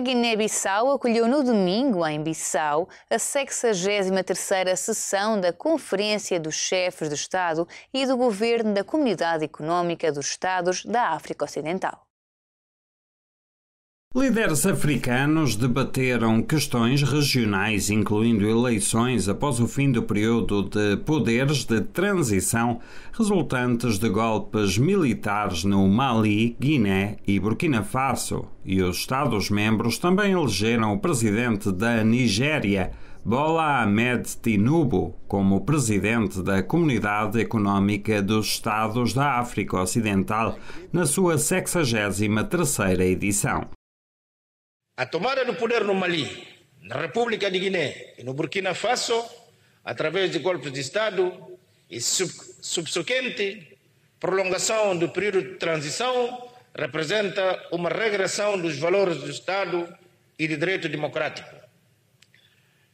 A Guiné-Bissau acolheu no domingo, em Bissau, a 63ª sessão da Conferência dos Chefes de Estado e do Governo da Comunidade Económica dos Estados da África Ocidental. Líderes africanos debateram questões regionais, incluindo eleições após o fim do período de poderes de transição resultantes de golpes militares no Mali, Guiné e Burkina Faso. E os Estados-membros também elegeram o presidente da Nigéria, Bola Ahmed Tinubu, como presidente da Comunidade Económica dos Estados da África Ocidental, na sua 63 edição. A tomada do poder no Mali, na República de Guiné e no Burkina Faso, através de golpes de Estado e subsequente prolongação do período de transição, representa uma regressão dos valores do Estado e de direito democrático,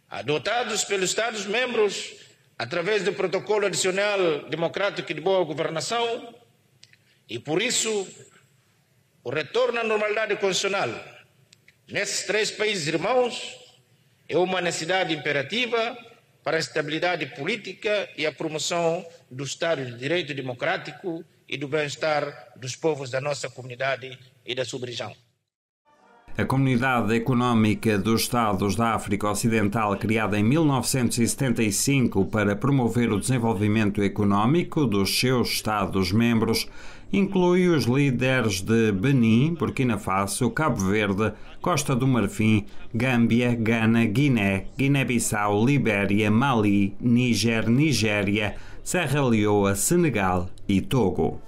adotados pelos Estados-membros através do Protocolo Adicional Democrático de Boa Governação, e por isso o retorno à normalidade constitucional Nesses três países irmãos, é uma necessidade imperativa para a estabilidade política e a promoção do Estado de Direito Democrático e do bem-estar dos povos da nossa comunidade e da sub-região. A Comunidade Económica dos Estados da África Ocidental, criada em 1975 para promover o desenvolvimento económico dos seus Estados-membros, inclui os líderes de Benin, Burkina Faso, Cabo Verde, Costa do Marfim, Gâmbia, Gana, Guiné, Guiné-Bissau, Libéria, Mali, Níger, Nigéria, Serra Leoa, Senegal e Togo.